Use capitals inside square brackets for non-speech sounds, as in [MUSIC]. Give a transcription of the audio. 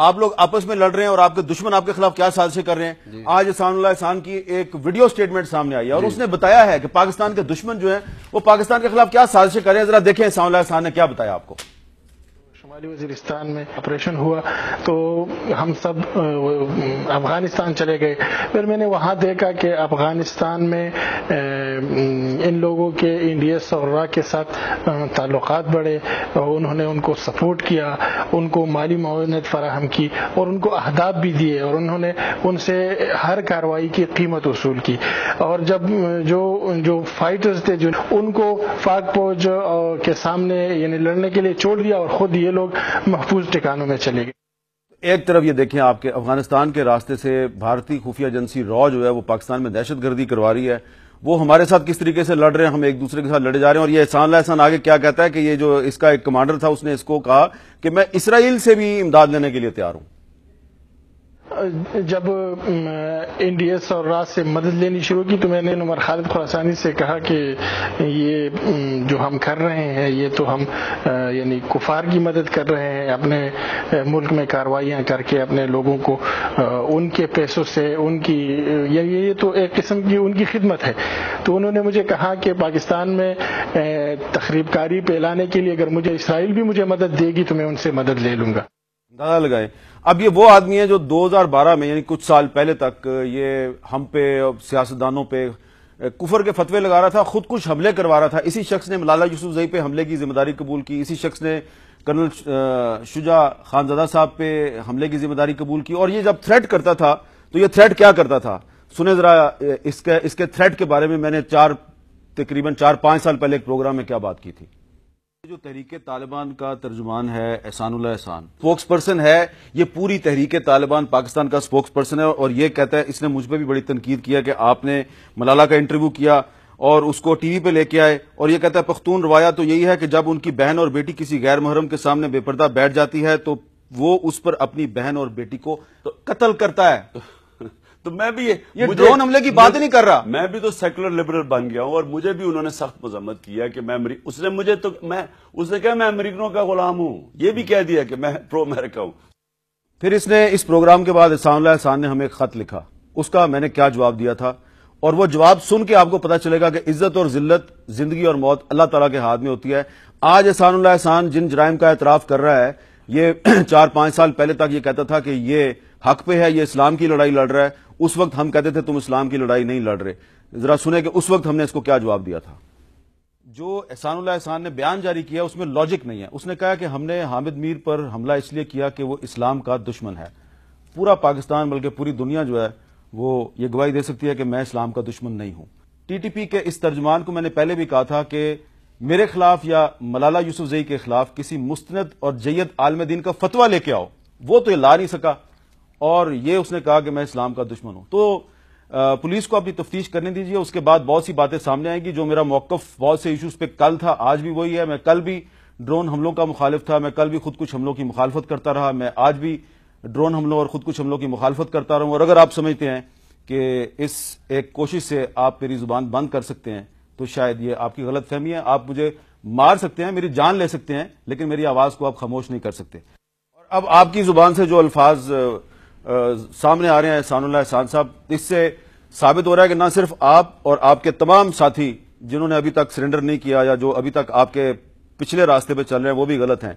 आप लोग आपस में लड़ रहे हैं और आपके दुश्मन आपके खिलाफ क्या साजिशें कर रहे हैं आज इसानुल्ला इसान की एक वीडियो स्टेटमेंट सामने आई है और उसने बताया है कि पाकिस्तान के दुश्मन जो है वो पाकिस्तान के खिलाफ क्या साजिशें कर रहे हैं जरा देखे इसानुल्ला इसान ने क्या बताया आपको शुमाली वजीरिस्तान में ऑपरेशन हुआ तो हम सब अफगानिस्तान चले गए फिर मैंने वहाँ देखा कि अफगानिस्तान में इन लोगों के इंडिया और के साथ ताल्लुक बढ़े और उन्होंने उनको सपोर्ट किया उनको माली मुआवनत फराहम की और उनको अहदाब भी दिए और उन्होंने उनसे हर कार्रवाई की कीमत वसूल की और जब जो जो फाइटर्स थे जो उनको फाक फौज के सामने यानी लड़ने के लिए छोड़ दिया और खुद ये लोग महफूज ठिकानों में चले गए एक तरफ ये देखें आपके अफगानिस्तान के रास्ते से भारतीय खुफिया एजेंसी रॉ जो है वो पाकिस्तान में दहशत गर्दी करवा रही है वो हमारे साथ किस तरीके से लड़ रहे हैं हम एक दूसरे के साथ लड़े जा रहे हैं और ये एहसान लहसान आगे क्या कहता है कि ये जो इसका एक कमांडर था उसने इसको कहा कि मैं इसराइल से भी इमदाद लेने के लिए तैयार हूं जब एनडीएस और राज से मदद लेनी शुरू की तो मैंने नुमर खालिद खुरासानी से कहा कि ये जो हम कर रहे हैं ये तो हम यानी कुफार की मदद कर रहे हैं अपने मुल्क में कार्रवाइयाँ करके अपने लोगों को उनके पैसों से उनकी ये, ये तो एक किस्म की उनकी खिदमत है तो उन्होंने मुझे कहा कि पाकिस्तान में तकरीबकारी पे लाने के लिए अगर मुझे इसराइल भी मुझे मदद देगी तो मैं उनसे मदद ले लूंगा अंदाजा लगाए अब ये वो आदमी है जो 2012 में यानी कुछ साल पहले तक ये हम पे सियासतदानों पे कुफर के फतवे लगा रहा था खुद कुछ हमले करवा रहा था इसी शख्स ने मलाला जई पे हमले की जिम्मेदारी कबूल की इसी शख्स ने कर्नल शुजा खानजादा साहब पे हमले की जिम्मेदारी कबूल की और ये जब थ्रेट करता था तो ये थ्रेट क्या करता था सुने जरा इसके इसके थ्रेट के बारे में मैंने चार तकरीबन चार पांच साल पहले एक प्रोग्राम में क्या बात की थी जो तहरीके तालिबान का तर्जुमान है एहसान एहसान स्पोक्स पर्सन है ये पूरी तहरीके तालिबान पाकिस्तान का स्पोक्स पर्सन है और ये कहता है इसने मुझ पर भी बड़ी तनकीद किया कि आपने मलाला का इंटरव्यू किया और उसको टीवी पे लेके आए और ये कहता है पख्तून रवाया तो यही है कि जब उनकी बहन और बेटी किसी गैर मुहरम के सामने बेपर्दा बैठ जाती है तो वो उस पर अपनी बहन और बेटी को तो कत्ल करता है तो मैं भी ये, ड्रोन हमले की बात नहीं कर रहा मैं भी तो सेकुलर लिबरल बन गया हूं और मुझे भी उन्होंने सख्त मजम्मत किया कि मैं अमरी... उसने मुझे तो मैं उसने कहा मैं अमरीकनों का गुलाम हूं ये भी कह दिया कि मैं प्रो अमेरिका हूं फिर इसने इस प्रोग्राम के बाद इसाम एहसान ने हमें एक खत लिखा उसका मैंने क्या जवाब दिया था और वो जवाब सुन के आपको पता चलेगा कि इज्जत और जिल्लत जिंदगी और मौत अल्लाह तला के हाथ में होती है आज एहसान एहसान जिन जराइम का एतराफ कर रहा है ये [CLEARS THROAT] चार पांच साल पहले तक ये कहता था कि ये हक पे है ये इस्लाम की लड़ाई लड़ रहा है उस वक्त हम कहते थे तुम इस्लाम की लड़ाई नहीं लड़ रहे जरा सुने कि उस वक्त हमने इसको क्या जवाब दिया था जो एहसान एहसान ने बयान जारी किया उसमें लॉजिक नहीं है उसने कहा कि हमने हामिद मीर पर हमला इसलिए किया कि वो इस्लाम का दुश्मन है पूरा पाकिस्तान बल्कि पूरी दुनिया जो है वो ये गवाही दे सकती है कि मैं इस्लाम का दुश्मन नहीं हूं टीटीपी के इस तर्जमान को मैंने पहले भी कहा था कि मेरे खिलाफ या मलाला जई के खिलाफ किसी मुस्त और जैयद आलम दिन का फतवा लेके आओ वो तो ये ला नहीं सका और ये उसने कहा कि मैं इस्लाम का दुश्मन हूं तो पुलिस को अपनी तफ्तीश करने दीजिए उसके बाद बहुत सी बातें सामने आएंगी जो मेरा मौकफ बहुत से इशूज पे कल था आज भी वही है मैं कल भी ड्रोन हमलों का मुखालिफ था मैं कल भी खुद कुछ हमलों की मुखालफत करता रहा मैं आज भी ड्रोन हमलों और खुद कुछ हमलों की मुखालफत करता रहा और अगर आप समझते हैं कि इस एक कोशिश से आप मेरी जुबान बंद कर सकते हैं तो शायद ये आपकी गलत फहमी है आप मुझे मार सकते हैं मेरी जान ले सकते हैं लेकिन मेरी आवाज को आप खामोश नहीं कर सकते और अब आपकी जुबान से जो अल्फाज सामने आ रहे हैं सानुल्ला एहसान साहब इससे साबित हो रहा है कि ना सिर्फ आप और आपके तमाम साथी जिन्होंने अभी तक सरेंडर नहीं किया या जो अभी तक आपके पिछले रास्ते पे चल रहे हैं वो भी गलत हैं